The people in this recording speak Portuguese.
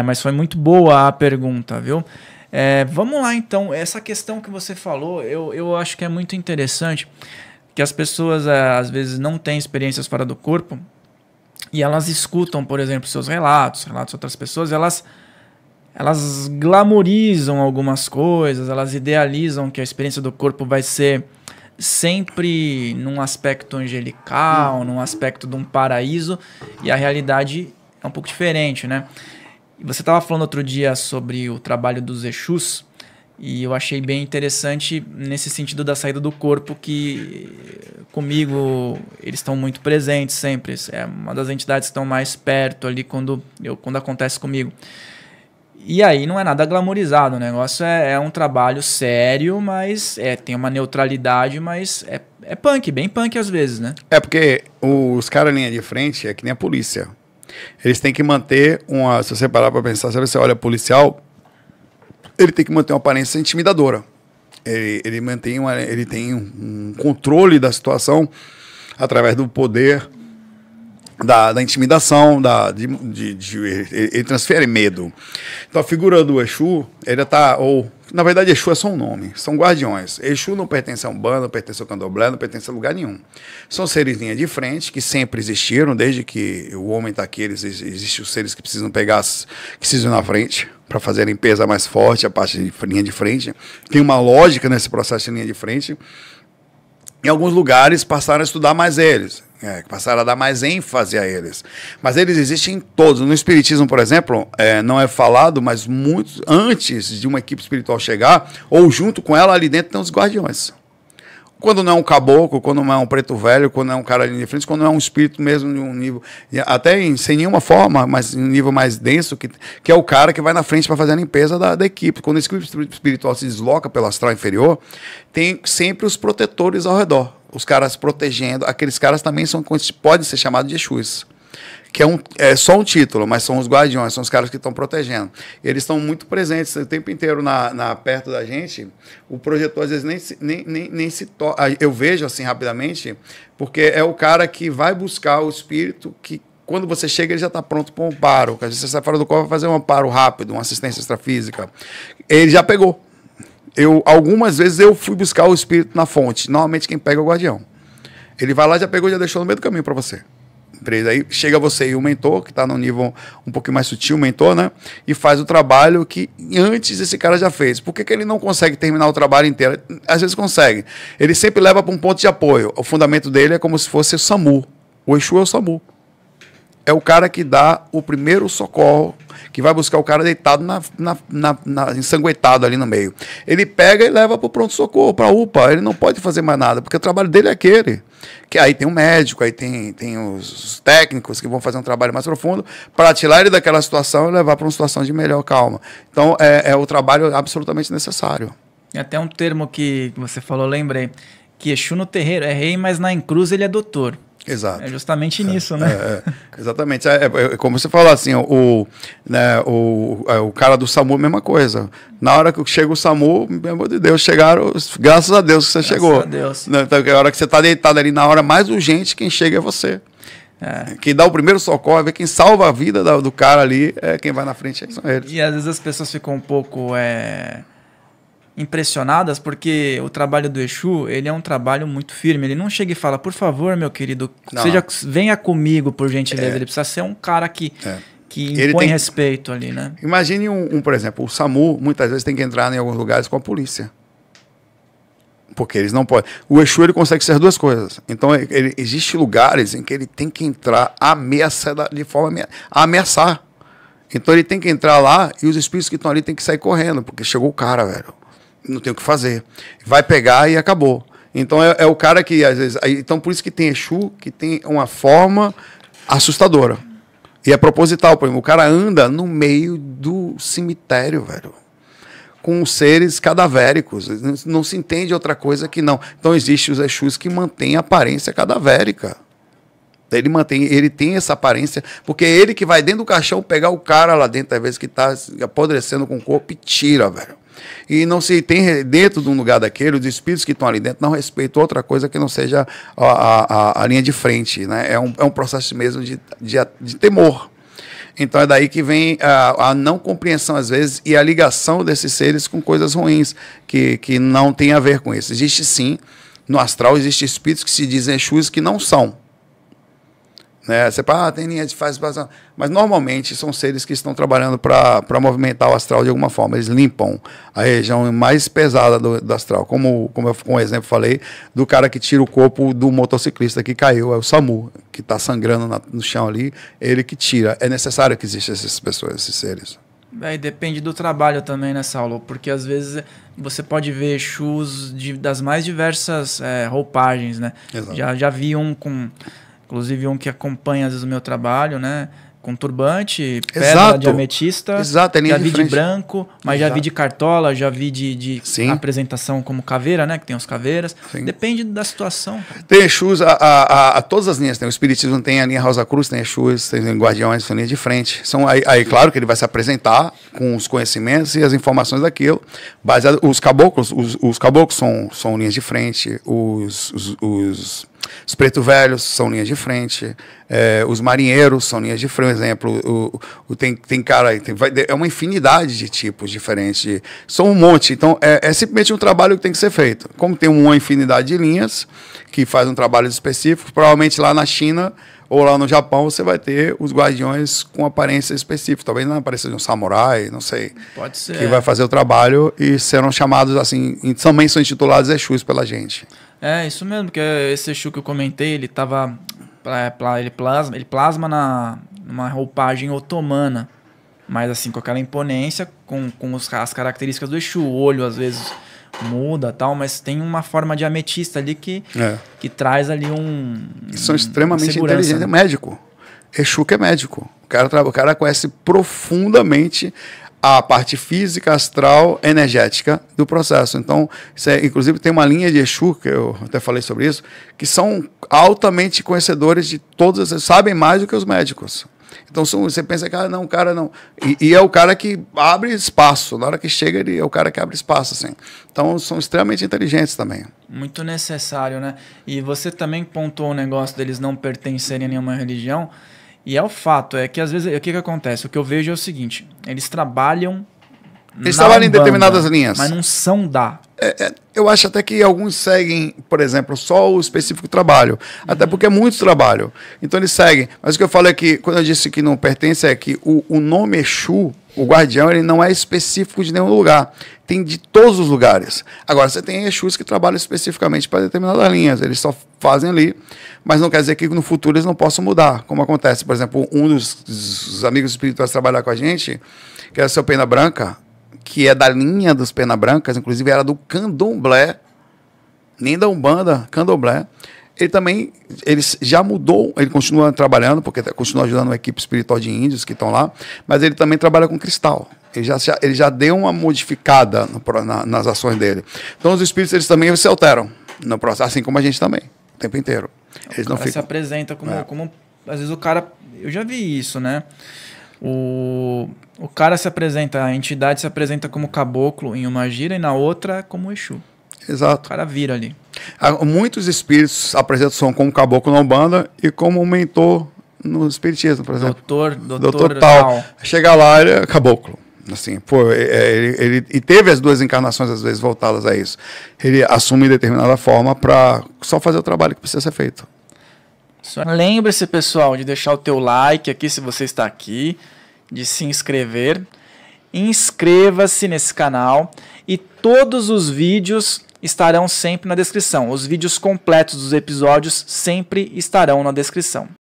É, mas foi muito boa a pergunta, viu? É, vamos lá então, essa questão que você falou, eu, eu acho que é muito interessante, que as pessoas é, às vezes não têm experiências fora do corpo e elas escutam, por exemplo, seus relatos, relatos de outras pessoas, elas elas glamorizam algumas coisas, elas idealizam que a experiência do corpo vai ser sempre num aspecto angelical, num aspecto de um paraíso, e a realidade é um pouco diferente, né? E você estava falando outro dia sobre o trabalho dos Exus, e eu achei bem interessante nesse sentido da saída do corpo, que comigo eles estão muito presentes sempre. É uma das entidades que estão mais perto ali quando, eu, quando acontece comigo. E aí não é nada glamorizado, o negócio é, é um trabalho sério, mas é, tem uma neutralidade, mas é, é punk, bem punk às vezes, né? É porque os caras linha de frente é que nem a polícia. Eles têm que manter uma. Se você parar para pensar, se você olha policial, ele tem que manter uma aparência intimidadora. Ele, ele mantém uma, ele tem um controle da situação através do poder da, da, intimidação, da, de, de, de, ele transfere medo. Então a figura do Exu, ele tá, ou, na verdade Exu é só um nome, são guardiões. Exu não pertence a Umbanda, não pertence ao Candomblé, não pertence a lugar nenhum. São seres linha de frente, que sempre existiram, desde que o homem está aqui, eles, existem os seres que precisam pegar, que precisam na frente, para fazer a limpeza mais forte, a parte de linha de frente. Tem uma lógica nesse processo de linha de frente. Em alguns lugares passaram a estudar mais eles é, passaram a dar mais ênfase a eles. Mas eles existem em todos. No Espiritismo, por exemplo, é, não é falado, mas muitos antes de uma equipe espiritual chegar, ou junto com ela, ali dentro tem os guardiões. Quando não é um caboclo, quando não é um preto velho, quando não é um cara ali de frente, quando não é um espírito mesmo de um nível. Até em, sem nenhuma forma, mas em um nível mais denso, que, que é o cara que vai na frente para fazer a limpeza da, da equipe. Quando a equipe espiritual se desloca pelo astral inferior, tem sempre os protetores ao redor os caras protegendo, aqueles caras também são podem ser chamados de Exus. Que é, um, é só um título, mas são os guardiões, são os caras que estão protegendo. Eles estão muito presentes o tempo inteiro na, na, perto da gente. O projetor, às vezes, nem, nem, nem, nem se toca. Ah, eu vejo assim rapidamente, porque é o cara que vai buscar o espírito que, quando você chega, ele já está pronto para um paro. Às vezes você sai fora do corpo vai fazer um amparo rápido, uma assistência extrafísica. Ele já pegou eu algumas vezes eu fui buscar o espírito na fonte. Normalmente quem pega é o guardião. Ele vai lá, já pegou, já deixou no meio do caminho para você. Beleza? Aí chega você e o mentor, que está no nível um pouquinho mais sutil, o mentor, né? E faz o trabalho que antes esse cara já fez. Por que, que ele não consegue terminar o trabalho inteiro? Às vezes consegue. Ele sempre leva para um ponto de apoio. O fundamento dele é como se fosse o SAMU. O Exu é o SAMU. É o cara que dá o primeiro socorro que vai buscar o cara deitado, na, na, na, na ensanguentado ali no meio. Ele pega e leva para o pronto-socorro, para a UPA. Ele não pode fazer mais nada, porque o trabalho dele é aquele. Que aí tem o um médico, aí tem, tem os técnicos que vão fazer um trabalho mais profundo para tirar ele daquela situação e levar para uma situação de melhor calma. Então, é, é o trabalho absolutamente necessário. Até um termo que você falou, lembrei que Exu no terreiro é rei, mas na encruz ele é doutor. Exato. É justamente é, nisso, é, né? É, é. exatamente. É, é, como você falou assim, o, né, o, o cara do SAMU, mesma coisa. Na hora que chega o SAMU, meu amor de Deus, chegaram, graças a Deus que você graças chegou. Graças a Deus. Né, então, a hora que você está deitado ali, na hora mais urgente, quem chega é você. É. Quem dá o primeiro socorro, quem salva a vida do cara ali, é quem vai na frente, são eles. E às vezes as pessoas ficam um pouco é, impressionadas porque o trabalho do Exu, ele é um trabalho muito firme. Ele não chega e fala, por favor, meu querido, seja, venha comigo, por gentileza. É. Ele precisa ser um cara que, é. que impõe ele tem... respeito ali, né? Imagine, um, um, por exemplo, o SAMU muitas vezes tem que entrar em alguns lugares com a polícia. Porque eles não podem. O Exu ele consegue ser duas coisas. Então, ele, existe lugares em que ele tem que entrar ameaça de forma a ameaçar. Então ele tem que entrar lá e os espíritos que estão ali tem que sair correndo, porque chegou o cara, velho não tem o que fazer. Vai pegar e acabou. Então é, é o cara que às vezes. então por isso que tem Exu, que tem uma forma assustadora. E é proposital, por exemplo. O cara anda no meio do cemitério, velho. Com seres cadavéricos. Não se entende outra coisa que não. Então existe os Exus que mantêm a aparência cadavérica. Ele mantém, ele tem essa aparência, porque é ele que vai dentro do caixão pegar o cara lá dentro, às vezes que tá apodrecendo com o corpo e tira, velho. E não se tem dentro de um lugar daquele, os espíritos que estão ali dentro não respeitam outra coisa que não seja a, a, a linha de frente. Né? É, um, é um processo mesmo de, de, de temor. Então é daí que vem a, a, não compreensão, às vezes, e a ligação desses seres com coisas ruins, que, que não tem a ver com isso. Existe sim, no astral, existe espíritos que se dizem Exus que não são. Né? Você fala, ah, tem linha de fase Mas normalmente são seres que estão trabalhando para movimentar o astral de alguma forma. Eles limpam a região mais pesada do, do astral. Como, como eu, com um exemplo, falei do cara que tira o corpo do motociclista que caiu. É o SAMU, que está sangrando na, no chão ali. Ele que tira. É necessário que existam essas pessoas, esses seres. bem, é, depende do trabalho também, né, Saulo? Porque às vezes você pode ver chus de, das mais diversas é, roupagens, né? Exato. Já, já vi um com Inclusive um que acompanha às vezes o meu trabalho, né? Com turbante, pedra de ametista. Exato, é já vi de, de branco, mas Exato. já vi de cartola, já vi de, de apresentação como caveira, né? Que tem os caveiras. Sim. Depende da situação. Tem Exus, a, a, a, todas as linhas. Tem o Espiritismo, tem a linha Rosa Cruz, tem Exus, tem Guardiões, tem linha de frente. São, aí, aí, claro que ele vai se apresentar com os conhecimentos e as informações daquilo. Baseado, os caboclos, os, os caboclos são, são linhas de frente, os, os, os os preto velhos são linhas de frente, é, os marinheiros são linhas de frente, exemplo, o, o tem, tem cara, tem, vai, é uma infinidade de tipos diferentes, de, são um monte, então é, é, simplesmente um trabalho que tem que ser feito. Como tem uma infinidade de linhas que faz um trabalho específico, provavelmente lá na China ou lá no Japão você vai ter os guardiões com aparência específica, talvez na aparência de um samurai, não sei. Pode ser. Que vai fazer o trabalho e serão chamados assim, também são intitulados Exus pela gente. É, isso mesmo, porque esse Exu que eu comentei, ele tava. É, ele plasma, ele plasma na, numa roupagem otomana mas assim, com aquela imponência, com, com as características do Exu, olho às vezes muda tal, mas tem uma forma de ametista ali que, é. que traz ali um. um são extremamente inteligentes. Né? médico. Exu que é médico. O cara, o cara conhece profundamente a parte física, astral, energética do processo. Então, é, inclusive tem uma linha de Exu, que eu até falei sobre isso, que são altamente conhecedores de todas, sabem mais do que os médicos. Então você pensa, cara, ah, não, cara, não. E, e, é o cara que abre espaço. Na hora que chega, ele é o cara que abre espaço, assim. Então são extremamente inteligentes também. Muito necessário, né? E você também pontuou o negócio deles não pertencerem a nenhuma religião. E é o fato, é que às vezes, o que, que acontece? O que eu vejo é o seguinte: eles trabalham. Eles trabalham Umbanda, em determinadas linhas. Mas não são da. É, é, eu acho até que alguns seguem, por exemplo, só o específico trabalho. Uhum. Até porque é muito trabalho. Então eles seguem. Mas o que eu falo é que, quando eu disse que não pertence, é que o, o nome Exu, o guardião, ele não é específico de nenhum lugar. Tem de todos os lugares. Agora, você tem Exus que trabalham especificamente para determinadas linhas. Eles só fazem ali, mas não quer dizer que no futuro eles não possam mudar, como acontece. Por exemplo, um dos, dos amigos espirituais trabalhar com a gente, que era é seu Pena Branca, que é da linha dos Pena Brancas, inclusive era do candomblé, nem da Umbanda, candomblé. Ele também, ele já mudou, ele continua trabalhando, porque tá, continua ajudando a equipe espiritual de índios que estão lá, mas ele também trabalha com cristal. Ele já, ele já deu uma modificada no, na, nas ações dele. Então os espíritos, eles também se alteram no processo, assim como a gente também, o tempo inteiro. É, eles o não ficam, se apresenta como, é. como... Às vezes o cara... Eu já vi isso, né? O, o cara se apresenta, a entidade se apresenta como caboclo em uma gira e na outra como Exu. Exato. O cara vira ali. Muitos espíritos apresentam como caboclo na Umbanda e como mentor no espiritismo, por exemplo. Doutor, doutor, doutor tal. tal. Chega lá, ele é caboclo. Assim, pô, é, é, ele, ele, e teve as duas encarnações, às vezes, voltadas a isso. Ele assume determinada forma para só fazer o trabalho que precisa ser feito. Lembre-se, pessoal, de deixar o teu like aqui se você está aqui de se inscrever. Inscreva-se nesse canal e todos os vídeos estarão sempre na descrição. Os vídeos completos dos episódios sempre estarão na descrição.